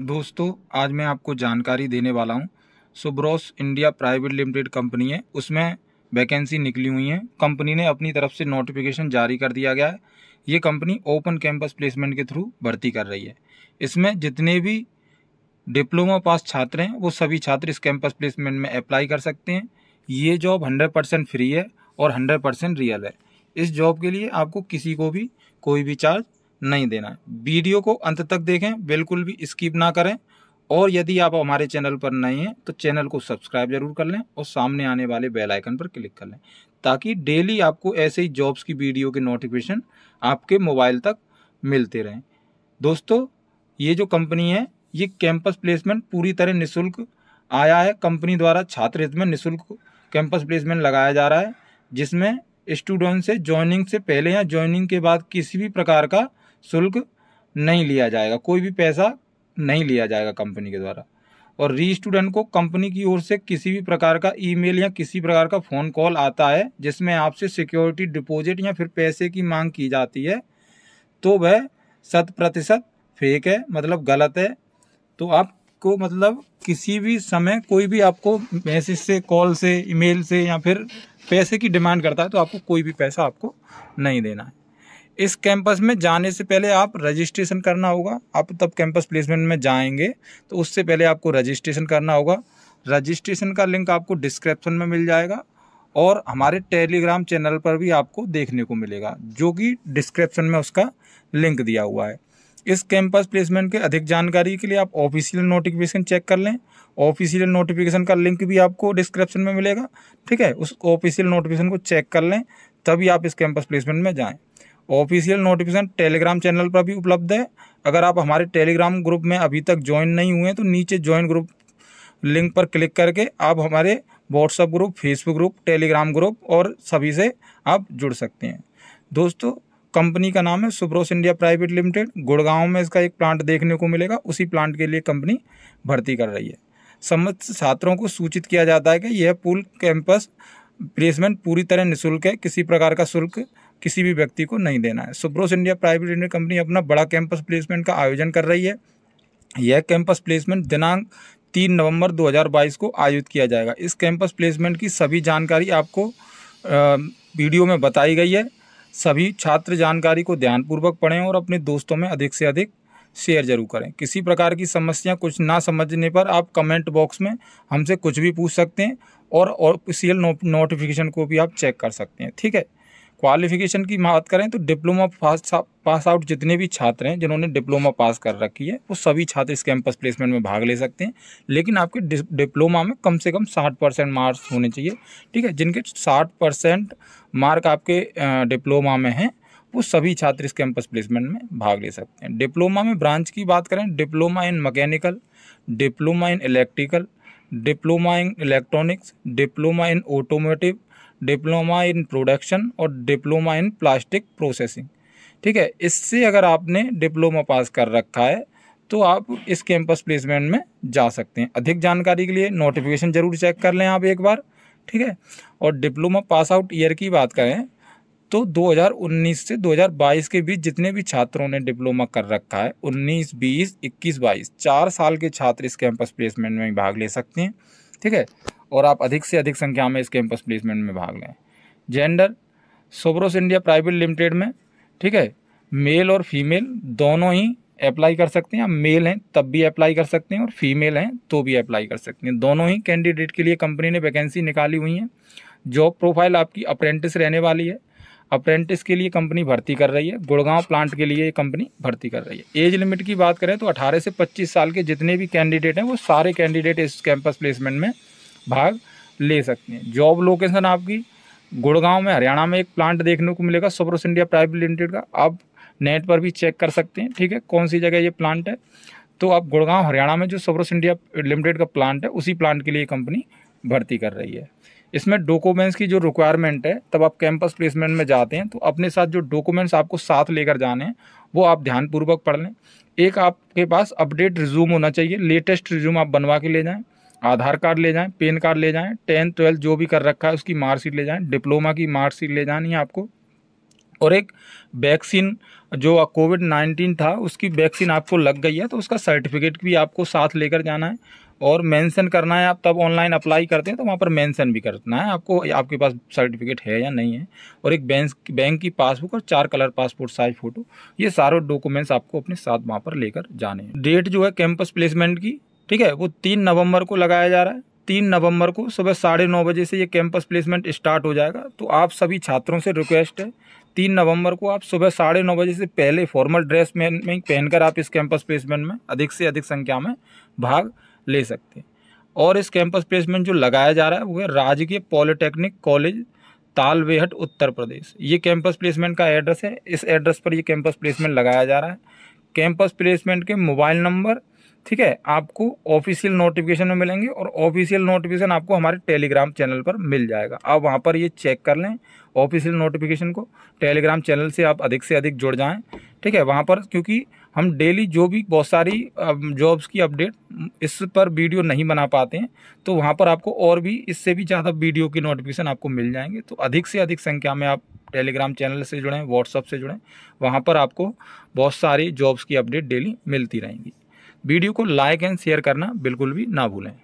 दोस्तों आज मैं आपको जानकारी देने वाला हूँ Subros India private limited company है उसमें वैकेंसी निकली हुई है कंपनी ने अपनी तरफ से नोटिफिकेशन जारी कर दिया गया है ये कंपनी ओपन कैंपस प्लेसमेंट के थ्रू भर्ती कर रही है इसमें जितने भी डिप्लोमा पास छात्र हैं वो सभी छात्र इस कैंपस प्लेसमेंट में अप्लाई कर सकते हैं ये जॉब हंड्रेड परसेंट फ्री है और हंड्रेड परसेंट रियल है इस जॉब के लिए आपको किसी को भी कोई भी चार्ज नहीं देना है वीडियो को अंत तक देखें बिल्कुल भी स्किप ना करें और यदि आप हमारे चैनल पर नए हैं तो चैनल को सब्सक्राइब जरूर कर लें और सामने आने वाले बेल आइकन पर क्लिक कर लें ताकि डेली आपको ऐसे ही जॉब्स की वीडियो के नोटिफिकेशन आपके मोबाइल तक मिलते रहें दोस्तों ये जो कंपनी है ये कैंपस प्लेसमेंट पूरी तरह निःशुल्क आया है कंपनी द्वारा छात्र हित में निःशुल्क कैंपस प्लेसमेंट लगाया जा रहा है जिसमें स्टूडेंट से ज्वाइनिंग से पहले या ज्वाइनिंग के बाद किसी भी प्रकार का शुल्क नहीं लिया जाएगा कोई भी पैसा नहीं लिया जाएगा कंपनी के द्वारा और री स्टूडेंट को कंपनी की ओर से किसी भी प्रकार का ईमेल या किसी प्रकार का फ़ोन कॉल आता है जिसमें आपसे सिक्योरिटी डिपॉजिट या फिर पैसे की मांग की जाती है तो वह शत प्रतिशत फेक है मतलब गलत है तो आपको मतलब किसी भी समय कोई भी आपको मैसेज से कॉल से ईमेल से या फिर पैसे की डिमांड करता है तो आपको कोई भी पैसा आपको नहीं देना है इस कैंपस में जाने से पहले आप रजिस्ट्रेशन करना होगा आप तब कैंपस प्लेसमेंट में जाएंगे तो उससे पहले आपको रजिस्ट्रेशन करना होगा रजिस्ट्रेशन का लिंक आपको डिस्क्रिप्शन में मिल जाएगा और हमारे टेलीग्राम चैनल पर भी आपको देखने को मिलेगा जो कि डिस्क्रिप्शन में उसका लिंक दिया हुआ है इस कैंपस प्लेसमेंट के अधिक जानकारी के लिए आप ऑफिशियल नोटिफिकेशन चेक कर लें ऑफिशियल नोटिफिकेशन का लिंक भी आपको डिस्क्रिप्शन में मिलेगा ठीक है उस ऑफिशियल नोटिफिकेशन को चेक कर लें तभी आप इस कैंपस प्लेसमेंट में जाएँ ऑफिशियल नोटिफिकेशन टेलीग्राम चैनल पर भी उपलब्ध है अगर आप हमारे टेलीग्राम ग्रुप में अभी तक ज्वाइन नहीं हुए हैं तो नीचे ज्वाइन ग्रुप लिंक पर क्लिक करके आप हमारे WhatsApp group Facebook group Telegram group और सभी से आप जुड़ सकते हैं दोस्तों कंपनी का नाम है Subros India private limited Gurgaon में इसका एक प्लांट देखने को मिलेगा उसी प्लांट के लिए कंपनी भर्ती कर रही है समस्त छात्रों को सूचित किया जाता है कि यह पुल कैंपस प्लेसमेंट पूरी तरह निःशुल्क है किसी प्रकार का शुल्क किसी भी व्यक्ति को नहीं देना है Subros India private limited company अपना बड़ा कैंपस प्लेसमेंट का आयोजन कर रही है यह कैंपस प्लेसमेंट दिनांक तीन नवंबर 2022 को आयोजित किया जाएगा इस कैंपस प्लेसमेंट की सभी जानकारी आपको वीडियो में बताई गई है सभी छात्र जानकारी को ध्यानपूर्वक पढ़ें और अपने दोस्तों में अधिक से अधिक शेयर जरूर करें किसी प्रकार की समस्या कुछ ना समझने पर आप कमेंट बॉक्स में हमसे कुछ भी पूछ सकते हैं और ऑफिशियल नोटिफिकेशन को भी आप चेक कर सकते हैं ठीक है क्वालिफिकेशन की बात करें तो डिप्लोमा पास पास आउट जितने भी छात्र हैं जिन्होंने डिप्लोमा पास कर रखी है वो सभी छात्र इस कैंपस प्लेसमेंट में भाग ले सकते हैं लेकिन आपके डिप्लोमा में कम से कम साठ परसेंट मार्क्स होने चाहिए ठीक है जिनके साठ परसेंट मार्क आपके डिप्लोमा में हैं वो सभी छात्र इस कैंपस प्लेसमेंट में भाग ले सकते हैं डिप्लोमा में ब्रांच की बात करें diploma in mechanical diploma in electrical diploma in electronics diploma in automotive diploma in production और डिप्लोमा इन प्लास्टिक प्रोसेसिंग ठीक है इससे अगर आपने डिप्लोमा पास कर रखा है तो आप इस कैंपस प्लेसमेंट में जा सकते हैं अधिक जानकारी के लिए नोटिफिकेशन ज़रूर चेक कर लें आप एक बार ठीक है और डिप्लोमा पास आउट ईयर की बात करें तो 2019 से 2022 के बीच जितने भी छात्रों ने डिप्लोमा कर रखा है 19, 20, 21, 22 चार साल के छात्र इस कैंपस प्लेसमेंट में भाग ले सकते हैं ठीक है और आप अधिक से अधिक संख्या में इस कैंपस प्लेसमेंट में भाग लें gender Subros India private limited में ठीक है मेल और फीमेल दोनों ही अप्लाई कर सकते हैं आप मेल हैं तब भी अप्लाई कर सकते हैं और फीमेल हैं तो भी अप्लाई कर सकते हैं दोनों ही कैंडिडेट के लिए कंपनी ने वैकेंसी निकाली हुई है जॉब प्रोफाइल आपकी अप्रेंटिस रहने वाली है अप्रेंटिस के लिए कंपनी भर्ती कर रही है गुड़गांव प्लांट के लिए कंपनी भर्ती कर रही है एज लिमिट की बात करें तो 18 से 25 साल के जितने भी कैंडिडेट हैं वो सारे कैंडिडेट इस कैंपस प्लेसमेंट में भाग ले सकते हैं जॉब लोकेशन आपकी गुड़गांव में हरियाणा में एक प्लांट देखने को मिलेगा सुपरस इंडिया प्राइवेट लिमिटेड का आप नेट पर भी चेक कर सकते हैं ठीक है कौन सी जगह ये प्लांट है तो आप गुड़गांव हरियाणा में जो सुपरस इंडिया लिमिटेड का प्लांट है उसी प्लांट के लिए कंपनी भर्ती कर रही है इसमें डॉक्यूमेंट्स की जो रिक्वायरमेंट है तब आप कैंपस प्लेसमेंट में जाते हैं तो अपने साथ जो डॉक्यूमेंट्स आपको साथ लेकर जाने हैं वो आप ध्यानपूर्वक पढ़ लें एक आपके पास अपडेट रिज्यूम होना चाहिए लेटेस्ट रिज्यूम आप बनवा के ले जाएं आधार कार्ड ले जाएं पेन कार्ड ले जाएं टेंथ ट्वेल्थ जो भी कर रखा है उसकी मार्कशीट ले जाएं डिप्लोमा की मार्कशीट ले जानी है आपको और एक वैक्सीन जो कोविड नाइन्टीन था उसकी वैक्सीन आपको लग गई है तो उसका सर्टिफिकेट भी आपको साथ लेकर जाना है और मेंशन करना है आप तब ऑनलाइन अप्लाई करते हैं तो वहाँ पर मेंशन भी करना है आपको आपके पास सर्टिफिकेट है या नहीं है और एक बैंक बैंक की पासबुक और चार कलर पासपोर्ट साइज फ़ोटो ये सारे डॉक्यूमेंट्स आपको अपने साथ वहाँ पर लेकर जाने हैं डेट जो है कैंपस प्लेसमेंट की ठीक है वो तीन नवंबर को लगाया जा रहा है तीन नवंबर को सुबह साढ़े नौ बजे से ये कैंपस प्लेसमेंट स्टार्ट हो जाएगा तो आप सभी छात्रों से रिक्वेस्ट है तीन नवंबर को आप सुबह साढ़े नौ बजे से पहले फॉर्मल ड्रेस में, में पहनकर आप इस कैंपस प्लेसमेंट में अधिक से अधिक संख्या में भाग ले सकते हैं और इस कैंपस प्लेसमेंट जो लगाया जा रहा है वो है राजकीय पॉलिटेक्निक कॉलेज तालवेहट उत्तर प्रदेश ये कैंपस प्लेसमेंट का एड्रेस है इस एड्रेस पर यह कैंपस प्लेसमेंट लगाया जा रहा है कैंपस प्लेसमेंट के मोबाइल नंबर ठीक है आपको ऑफिशियल नोटिफिकेशन में मिलेंगे और ऑफिशियल नोटिफिकेशन आपको हमारे टेलीग्राम चैनल पर मिल जाएगा आप वहाँ पर ये चेक कर लें ऑफिशियल नोटिफिकेशन को टेलीग्राम चैनल से आप अधिक से अधिक जुड़ जाएँ ठीक है वहाँ पर क्योंकि हम डेली जो भी बहुत सारी जॉब्स की अपडेट इस पर वीडियो नहीं बना पाते हैं तो वहाँ पर आपको और भी इससे भी ज़्यादा वीडियो की नोटिफिकेशन आपको मिल जाएंगे तो अधिक से अधिक संख्या में आप टेलीग्राम चैनल से जुड़ें व्हाट्सअप से जुड़ें वहाँ पर आपको बहुत सारी जॉब्स की अपडेट डेली मिलती रहेंगी वीडियो को लाइक एंड शेयर करना बिल्कुल भी ना भूलें